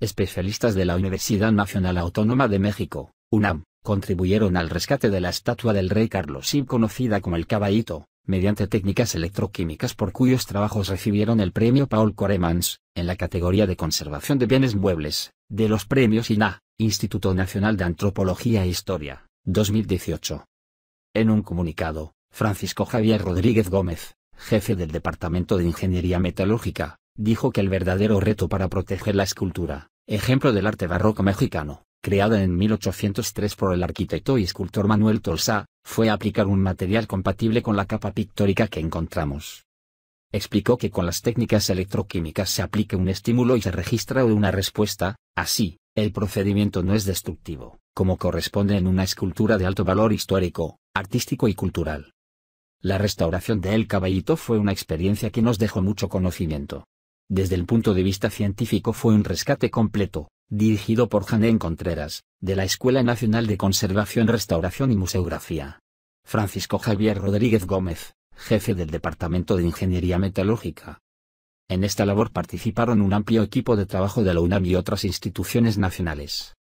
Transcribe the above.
especialistas de la Universidad Nacional Autónoma de México, UNAM, contribuyeron al rescate de la estatua del rey Carlos y conocida como el Caballito, mediante técnicas electroquímicas por cuyos trabajos recibieron el premio Paul Coremans, en la categoría de conservación de bienes muebles, de los premios INA, Instituto Nacional de Antropología e Historia, 2018. En un comunicado, Francisco Javier Rodríguez Gómez, jefe del Departamento de Ingeniería Metalúrgica, dijo que el verdadero reto para proteger la escultura, ejemplo del arte barroco mexicano, creada en 1803 por el arquitecto y escultor Manuel Tolsá, fue aplicar un material compatible con la capa pictórica que encontramos. Explicó que con las técnicas electroquímicas se aplica un estímulo y se registra una respuesta, así, el procedimiento no es destructivo, como corresponde en una escultura de alto valor histórico, artístico y cultural. La restauración de El Caballito fue una experiencia que nos dejó mucho conocimiento, desde el punto de vista científico fue un rescate completo, dirigido por Jané Contreras, de la Escuela Nacional de Conservación, Restauración y Museografía. Francisco Javier Rodríguez Gómez, jefe del Departamento de Ingeniería Metalúrgica. En esta labor participaron un amplio equipo de trabajo de la UNAM y otras instituciones nacionales.